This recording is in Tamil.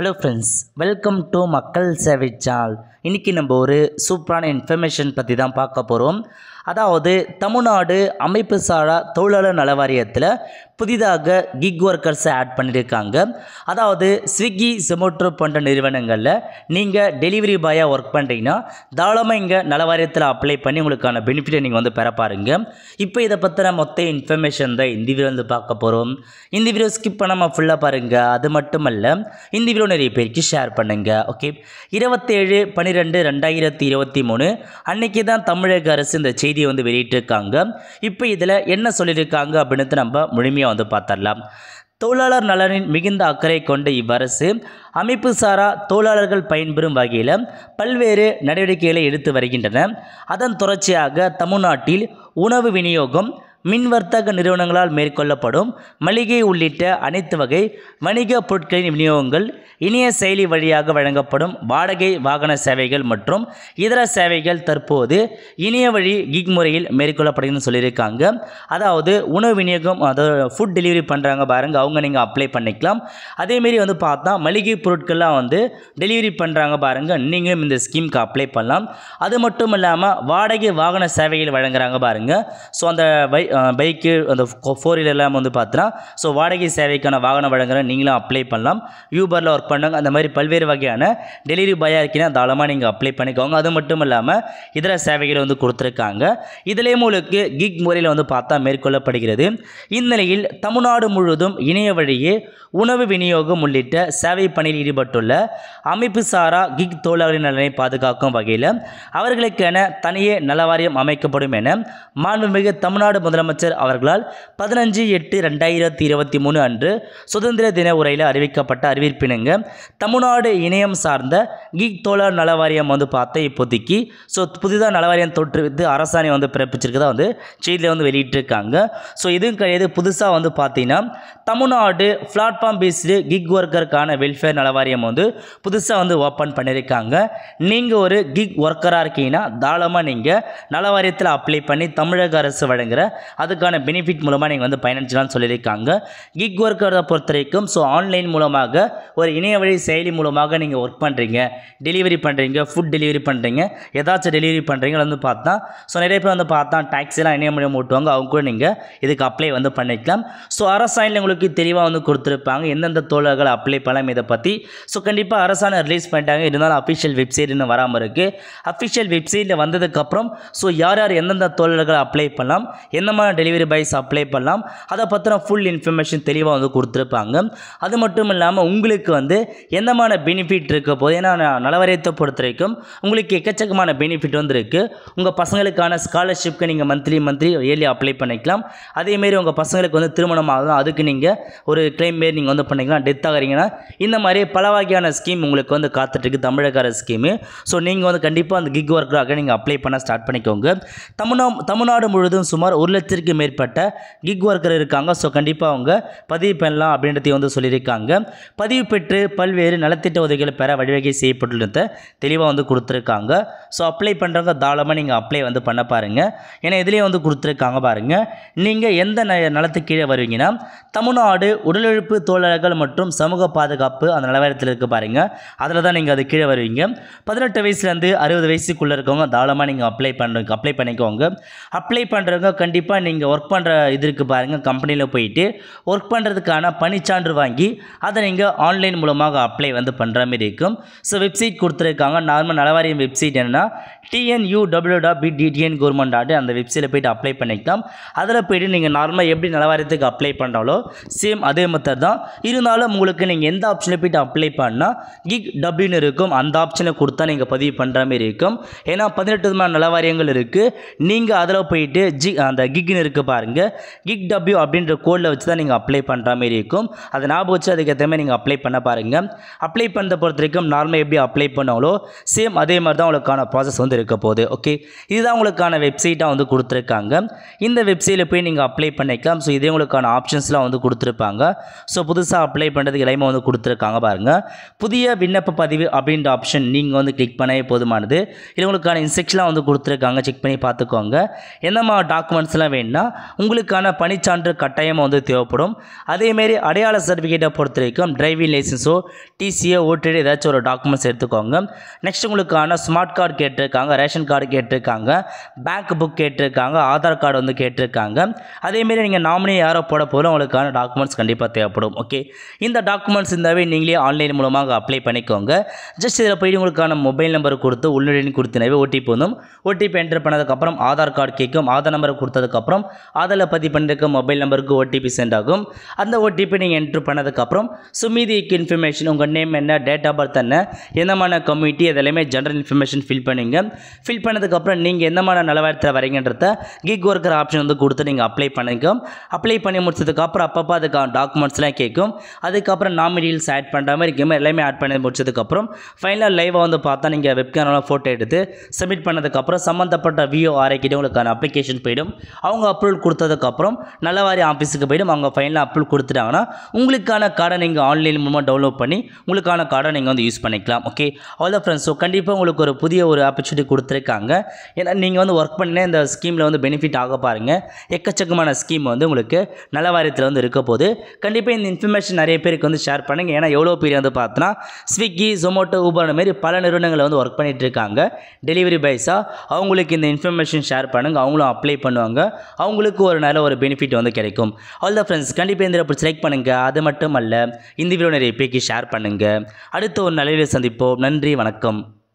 ஹலோ ஃப்ரெண்ட்ஸ் வெல்கம் டு மக்கள் சேவை சால் இன்றைக்கி நம்ம ஒரு சூப்பரான இன்ஃபர்மேஷன் பற்றி தான் பார்க்க போகிறோம் அதாவது தமிழ்நாடு அமைப்பு சாரா தொழிலாளர் நல வாரியத்தில் புதிதாக கிக் ஒர்க்கர்ஸை ஆட் பண்ணியிருக்காங்க அதாவது ஸ்விக்கி ஜொமேட்டோ போன்ற நிறுவனங்களில் நீங்கள் டெலிவரி பாயாக ஒர்க் பண்ணுறீங்கன்னா தாராளமாக இங்கே நலவாரியத்தில் அப்ளை பண்ணி உங்களுக்கான பெனிஃபிட்டை நீங்கள் வந்து பெற பாருங்கள் இப்போ இதை பற்றின மொத்த இன்ஃபர்மேஷன் தான் இந்த வீடியோ வந்து பார்க்க போகிறோம் இந்த வீடியோ ஸ்கிப் பண்ணாமல் ஃபுல்லாக பாருங்கள் அது மட்டுமல்ல இந்த வீடியோ நிறைய பேருக்கு ஷேர் பண்ணுங்கள் ஓகே இருபத்தேழு பன்னிரெண்டு ரெண்டாயிரத்தி இருபத்தி மூணு அன்னைக்கு தான் தமிழக அரசு இந்த செய்தியை வந்து வெளியிட்டிருக்காங்க இப்போ இதில் என்ன சொல்லியிருக்காங்க அப்படின்னு நம்ம முழுமையாக விஷயம் வந்து பார்த்துடலாம் தொழிலாளர் நலனின் மிகுந்த அக்கறை கொண்ட இவ்வரசு அமைப்பு சாரா தொழிலாளர்கள் பயன்பெறும் வகையில் பல்வேறு நடவடிக்கைகளை எடுத்து வருகின்றன அதன் தொடர்ச்சியாக தமிழ்நாட்டில் உணவு விநியோகம் மின் வர்த்தக நிறுவனங்களால் மேற்கொள்ளப்படும் மளிகை உள்ளிட்ட அனைத்து வகை வணிக பொருட்களின் விநியோகங்கள் இணைய செயலி வழியாக வழங்கப்படும் வாடகை வாகன சேவைகள் மற்றும் இதர சேவைகள் தற்போது இணைய வழி கிக் முறையில் மேற்கொள்ளப்படுதுன்னு சொல்லியிருக்காங்க அதாவது உணவு விநியோகம் அதாவது ஃபுட் டெலிவரி பண்ணுறாங்க பாருங்கள் அவங்க நீங்கள் அப்ளை பண்ணிக்கலாம் அதேமாரி வந்து பார்த்தா மளிகை பொருட்கள்லாம் வந்து டெலிவரி பண்ணுறாங்க பாருங்கள் நீங்களும் இந்த ஸ்கீமுக்கு அப்ளை பண்ணலாம் அது மட்டும் இல்லாமல் வாடகை வாகன சேவைகள் வழங்குறாங்க பாருங்கள் ஸோ அந்த வை பைக்கு அந்த ஃபோர் வீலர்லாம் வந்து பார்த்தோன்னா ஸோ வாடகை சேவைக்கான வாகன வழங்குற நீங்களும் அப்ளை பண்ணலாம் யூபரில் ஒர்க் பண்ணாங்க அந்த மாதிரி பல்வேறு வகையான டெலிவரி பாயாக இருக்கீங்கன்னா தாளமாக நீங்கள் அப்ளை பண்ணிக்கோங்க அது மட்டும் இல்லாமல் இதர சேவைகளை வந்து கொடுத்துருக்காங்க இதிலேயும் உங்களுக்கு கிக் முறையில் வந்து பார்த்தா மேற்கொள்ளப்படுகிறது இந்நிலையில் தமிழ்நாடு முழுவதும் இணைய வழியே உணவு விநியோகம் உள்ளிட்ட சேவை பணியில் ஈடுபட்டுள்ள அமைப்பு சாரா கிக் தொழிலாளர் நலனை பாதுகாக்கும் வகையில் அவர்களுக்கென தனியே நலவாரியம் அமைக்கப்படும் என மாண்புமிகு தமிழ்நாடு முதல் முதலமைச்சர் அவர்களால் பதினஞ்சு எட்டு ரெண்டாயிரத்தி இருபத்தி மூணு அன்று சுதந்திர தின உரையில் அறிவிக்கப்பட்ட அறிவிப்பினுங்க தமிழ்நாடு இணையம் சார்ந்த கீக் தோழர் நல வாரியம் வந்து பார்த்தா இப்போதைக்கு ஸோ புதிதாக நல வாரியம் வித்து அரசாணை வந்து பிறப்பிச்சிருக்கதா வந்து செய்தியில் வந்து வெளியிட்டிருக்காங்க ஸோ இதுவும் கிடையாது புதுசாக வந்து பார்த்தீங்கன்னா தமிழ்நாடு பிளாட்ஃபார்ம் பேஸ்டு கிக் ஒர்க்கருக்கான வெல்ஃபேர் நல வாரியம் வந்து புதுசாக வந்து ஓப்பன் பண்ணியிருக்காங்க நீங்கள் ஒரு கிக் ஒர்க்கராக இருக்கீங்கன்னா தாராளமாக நீங்கள் நல வாரியத்தில் அப்ளை பண்ணி தமிழக அரசு வழங்குகிற அதுக்கான பெனிஃபிட் மூலமாக நீங்கள் வந்து பயனடிச்சலாம்னு சொல்லியிருக்காங்க கிக் ஒர்க்கரை பொறுத்த வரைக்கும் ஸோ ஆன்லைன் மூலமாக ஒரு இணைய வழி செயலி மூலமாக நீங்கள் ஒர்க் பண்ணுறீங்க டெலிவரி பண்ணுறீங்க ஃபுட் டெலிவரி பண்ணுறீங்க ஏதாச்சும் டெலிவரி பண்ணுறீங்களா வந்து பார்த்தா ஸோ நிறைய பேர் வந்து பார்த்தா டாக்ஸிலாம் இணைய முடியும் ஓட்டுவாங்க அவங்க கூட நீங்கள் இதுக்கு அப்ளை வந்து பண்ணிக்கலாம் ஸோ அரசாணையில் உங்களுக்கு தெளிவாக வந்து கொடுத்துருப்பாங்க எந்தெந்த தோழர்கள் அப்ளை பண்ணலாம் இதை பற்றி ஸோ கண்டிப்பாக அரசாணை ரிலீஸ் பண்ணிட்டாங்க இருந்தாலும் அஃபிஷியல் வெப்சைட் இன்னும் வராமல் இருக்குது அஃபிஷியல் வெப்சைட்டில் வந்ததுக்கப்புறம் ஸோ யார் யார் எந்தெந்த தோழர்கள் அப்ளை பண்ணலாம் எந்த மாதிரி டெலிவரி பாய்ஸ் அப்ளை பண்ணலாம் அதை பற்றின ஃபுல் இன்ஃபர்மேஷன் தெளிவாக வந்து கொடுத்துருப்பாங்க அது மட்டும் இல்லாமல் உங்களுக்கு வந்து எந்த மாதிரி பெனிஃபிட் இருக்க போது ஏன்னா நலவரையத்தை பொறுத்த வரைக்கும் உங்களுக்கு எக்கச்சக்கமான பெனிஃபிட் வந்து இருக்குது உங்கள் பசங்களுக்கான ஸ்காலர்ஷிப்க்கு நீங்கள் மந்த்லி மந்த்லி இயர்லி அப்ளை பண்ணிக்கலாம் அதேமாரி உங்கள் பசங்களுக்கு வந்து திருமணம் ஆகும் அதுக்கு நீங்கள் ஒரு கிளைம் மாரி நீங்கள் வந்து பண்ணிக்கலாம் டெத் ஆகிறீங்கன்னா இந்த மாதிரி பல வகையான ஸ்கீம் உங்களுக்கு வந்து காத்துட்ருக்கு தமிழக ஸ்கீமு ஸோ நீங்கள் வந்து கண்டிப்பாக அந்த கிக் ஒர்க்கராக நீங்கள் அப்ளை பண்ண ஸ்டார்ட் பண்ணிக்கோங்க தமிழ்நா தமிழ்நாடு முழுவதும் சுமார் ஒரு லட்சத்திற்கு மேற்பட்ட கிக் ஒர்க்கர் இருக்காங்க ஸோ கண்டிப்பாக அவங்க பதிவு பண்ணலாம் அப்படின்றதையும் வந்து சொல்லியிருக்காங்க பதிவு பெற்று பல்வேறு நலத்திட்ட உதவிகளை பெற வழிவகை செய்ய செய்யப்பட்டுள்ளதை தெளிவாக வந்து கொடுத்துருக்காங்க ஸோ அப்ளை பண்ணுறவங்க தாளமாக நீங்கள் அப்ளை வந்து பண்ண பாருங்கள் ஏன்னா இதுலேயே வந்து கொடுத்துருக்காங்க பாருங்கள் நீங்கள் எந்த ந நலத்துக்கு கீழே வருவீங்கன்னா தமிழ்நாடு உடலிழப்பு தொழிலாளர்கள் மற்றும் சமூக பாதுகாப்பு அந்த நிலவரத்தில் இருக்குது பாருங்கள் அதில் தான் நீங்கள் அது கீழே வருவீங்க பதினெட்டு வயசுலேருந்து அறுபது வயசுக்குள்ளே இருக்கவங்க தாராளமாக நீங்கள் அப்ளை பண்ணுறவங்க அப்ளை பண்ணிக்கோங்க அப்ளை பண்ணுறவங்க கண்டிப்பாக நீங்கள் ஒர்க் பண்ணுற இது இருக்குது பாருங்கள் கம்பெனியில் போயிட்டு ஒர்க் பண்ணுறதுக்கான பணிச்சான்று வாங்கி அதை நீங்கள் ஆன்லைன் மூலமாக அப்ளை வந்து பண்ணுற மாதிரி இருக்கும் ஸோ வெப்சைட் கொடுத்துருக்காங்க நார்மல் நலவாரியம் வெப்சைட் என்னென்னா T N U W dot B T T N government dot அந்த வெப்சைட்டில் போய்ட்டு அப்ளை பண்ணிக்கலாம் அதில் போய்ட்டு நீங்கள் நார்மலாக எப்படி நலவாரியத்துக்கு அப்ளை பண்ணுறாலோ சேம் அதே மெத்தட் தான் இருந்தாலும் உங்களுக்கு நீங்கள் எந்த ஆப்ஷனில் போய்ட்டு அப்ளை பண்ணால் கிக் டபிள்யூன்னு இருக்கும் அந்த ஆப்ஷனை கொடுத்தா நீங்கள் பதிவு பண்ணுற மாதிரி இருக்கும் ஏன்னா பதினெட்டு விதமான நலவாரியங்கள் இருக்குது நீங்கள் அதில் போயிட்டு ஜி அந்த கிக்னு இருக்குது பாருங்கள் கிக் டபிள்யூ அப்படின்ற கோடில் வச்சு தான் நீங்கள் அப்ளை பண்ணுற மாதிரி இருக்கும் அதை ஞாபகம் வச்சு அதுக்கேற்ற மாதிரி நீங்கள் அப்ளை பண்ண பாருங்கள் அப்ளை பண்ணுறத பொறுத்த வரைக்கும் நார்மலாக எப்படி எப்படி அப்ளை பண்ணாங்களோ சேம் அதே மாதிரி தான் உங்களுக்கான ப்ராசஸ் வந்து இருக்க போகுது ஓகே இதுதான் உங்களுக்கான வெப்சைட்டாக வந்து கொடுத்துருக்காங்க இந்த வெப்சைட்டில் போய் நீங்கள் அப்ளை பண்ணிக்கலாம் ஸோ இதே உங்களுக்கான ஆப்ஷன்ஸ்லாம் வந்து கொடுத்துருப்பாங்க ஸோ புதுசாக அப்ளை பண்ணுறதுக்கு எல்லாமே வந்து கொடுத்துருக்காங்க பாருங்கள் புதிய விண்ணப்ப பதிவு அப்படின்ற ஆப்ஷன் நீங்கள் வந்து கிளிக் பண்ணவே போதுமானது இது உங்களுக்கான இன்ஸ்ட்ரக்ஷன்லாம் வந்து கொடுத்துருக்காங்க செக் பண்ணி பார்த்துக்கோங்க எந்த மாதிரி டாக்குமெண்ட்ஸ்லாம் வேணும்னா உங்களுக்கான பணிச்சான்று கட்டாயமாக வந்து தேவைப்படும் அதேமாரி அடையாள சர்டிஃபிகேட்டை பொறுத்த வரைக்கும் டிரைவிங் லைசன்ஸோ டிசியோ ஓட்டு ஏதாச்சும் ஒரு டாக்குமெண்ட்ஸ் எடுத்துக்கோங்க நெக்ஸ்ட் உங்களுக்கான ஸ்மார்ட் கார்டு கேட்டிருக்காங்க ரேஷன் கார்டு கேட்டிருக்காங்க பேங்க் புக் கேட்டிருக்காங்க ஆதார் கார்டு வந்து கேட்டிருக்காங்க அதேமாரி நீங்கள் நாமினி யாரோ போட போகிற உங்களுக்கான டாக்குமெண்ட்ஸ் கண்டிப்பாக தேவைப்படும் ஓகே இந்த டாக்குமெண்ட்ஸ் இருந்தாவே நீங்களே ஆன்லைன் மூலமாக அப்ளை பண்ணிக்கோங்க ஜஸ்ட் இதில் போய் உங்களுக்கான மொபைல் நம்பர் கொடுத்து உள்ளிடின்னு கொடுத்தினாவே ஓடிபி வந்தும் ஓடிபி என்டர் பண்ணதுக்கப்புறம் ஆதார் கார்டு கேட்கும் ஆதார் நம்பரை கொடுத்ததுக்கப்புறம் ஆதாரில் பதிவு பண்ணிருக்க மொபைல் நம்பருக்கு ஓடிபி சென்ட் ஆகும் அந்த ஓடிபி நீங்கள் என்ட்ரு பண்ணதுக்கப்புறம் சுமிதிக்கு இன்ஃபர்மேஷன் உங்கள் நேம் என்ன டேட் ஆஃப் பர்த் என்ன என்னமான கம்யூனிட்டி அதெல்லாமே ஜென்ரல் இன்ஃபர்மேஷன் ஃபில் பண்ணிங்க ஃபில் பண்ணதுக்கப்புறம் நீங்கள் என்னமான நிலவாரத்தில் வரீங்கன்றத கிக் ஒர்க்கர் ஆப்ஷன் வந்து கொடுத்து நீங்கள் அப்ளை பண்ணுங்க அப்ளை பண்ணி முடிச்சதுக்கப்புறம் அப்பப்போ அதுக்கான டாக்குமெண்ட்ஸ்லாம் கேட்கும் அதுக்கப்புறம் நாமினியல்ஸ் ஆட் பண்ணுற மாதிரி இருக்கும் எல்லாமே ஆட் பண்ணி முடிச்சதுக்கப்புறம் ஃபைனலாக லைவாக வந்து பார்த்தா நீங்கள் வெப்கேனோட ஃபோட்டோ எடுத்து சப்மிட் பண்ணதுக்கப்புறம் சம்மந்தப்பட்ட விஓ ஆரோக்கியம் உங்களுக்கான அப்ளிகேஷன் போயிடும் அவங்க அப்ரூவல் கொடுத்ததுக்கப்புறம் நல்லவாரி ஆஃபீஸுக்கு போய்டும் அவங்க ஃபைனலாக அப்ரூவல் கொடுத்துட்டாங்கன்னா உங்களுக்கான கார்டை நீங்கள் ஆன்லைன் மூலமாக டவுன்லோட் பண்ணி உங்களுக்கான கார்டை நீங்கள் வந்து யூஸ் பண்ணிக்கலாம் பண்ணிக்கலாம் ஓகே அவ்வளோ ஃப்ரெண்ட்ஸ் ஸோ கண்டிப்பாக உங்களுக்கு ஒரு புதிய ஒரு ஆப்பர்ச்சுனிட்டி கொடுத்துருக்காங்க ஏன்னா நீங்கள் வந்து ஒர்க் பண்ண இந்த ஸ்கீமில் வந்து பெனிஃபிட் ஆக பாருங்கள் எக்கச்சக்கமான ஸ்கீம் வந்து உங்களுக்கு நல்ல வாரியத்தில் வந்து இருக்க போது கண்டிப்பாக இந்த இன்ஃபர்மேஷன் நிறைய பேருக்கு வந்து ஷேர் பண்ணுங்கள் ஏன்னா எவ்வளோ பேர் வந்து பார்த்தோன்னா ஸ்விக்கி ஜொமோட்டோ ஊபர் மாரி பல நிறுவனங்களை வந்து ஒர்க் பண்ணிகிட்டு இருக்காங்க டெலிவரி பாய்ஸாக அவங்களுக்கு இந்த இன்ஃபர்மேஷன் ஷேர் பண்ணுங்கள் அவங்களும் அப்ளை பண்ணுவாங்க அவங்களுக்கு ஒரு நல்ல ஒரு பெனிஃபிட் வந்து கிடைக்கும் அவ்வளோ ஃப்ரெண்ட்ஸ் கண்டிப்பாக இந்த செலக்ட் பண்ணுங்கள் அது மட்டும் அல்ல இந்த வீடியோ நிறைய பேருக்கு ஷேர் பண்ணுங்கள் அடுத்த ஒரு நல்ல சந்தி சந்திப்போம் நன்றி வணக்கம்